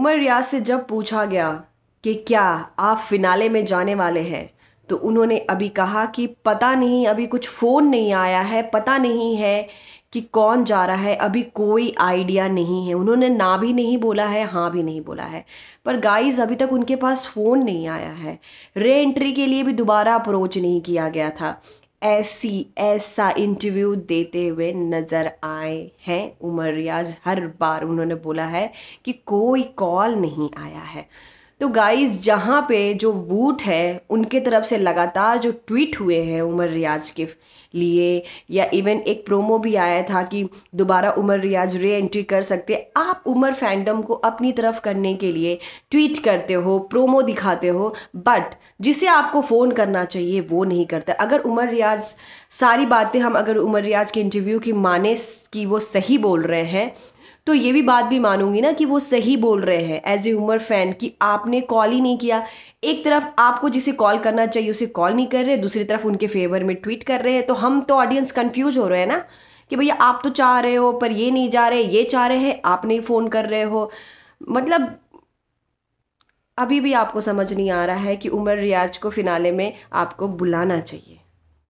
उमर रियाज से जब पूछा गया कि क्या आप फिनाले में जाने वाले हैं तो उन्होंने अभी कहा कि पता नहीं अभी कुछ फ़ोन नहीं आया है पता नहीं है कि कौन जा रहा है अभी कोई आइडिया नहीं है उन्होंने ना भी नहीं बोला है हाँ भी नहीं बोला है पर गाइस अभी तक उनके पास फ़ोन नहीं आया है रे एंट्री के लिए भी दोबारा अप्रोच नहीं किया गया था ऐसी ऐसा इंटरव्यू देते हुए नज़र आए हैं उमर रियाज हर बार उन्होंने बोला है कि कोई कॉल नहीं आया है तो गाइस जहाँ पे जो वूट है उनके तरफ से लगातार जो ट्वीट हुए हैं उमर रियाज के लिए या इवन एक प्रोमो भी आया था कि दोबारा उमर रियाज री एंट्री कर सकते आप उमर फैंडम को अपनी तरफ करने के लिए ट्वीट करते हो प्रोमो दिखाते हो बट जिसे आपको फ़ोन करना चाहिए वो नहीं करता अगर उमर रियाज सारी बातें हम अगर उमर रियाज के इंटरव्यू की माने कि वो सही बोल रहे हैं तो ये भी बात भी मानूंगी ना कि वो सही बोल रहे हैं एज ए उमर फैन कि आपने कॉल ही नहीं किया एक तरफ आपको जिसे कॉल करना चाहिए उसे कॉल नहीं कर रहे दूसरी तरफ उनके फेवर में ट्वीट कर रहे हैं तो हम तो ऑडियंस कन्फ्यूज हो रहे हैं ना कि भैया आप तो चाह रहे हो पर ये नहीं जा रहे ये चाह रहे हैं आप नहीं फ़ोन कर रहे हो मतलब अभी भी आपको समझ नहीं आ रहा है कि उमर रियाज को फिनाले में आपको बुलाना चाहिए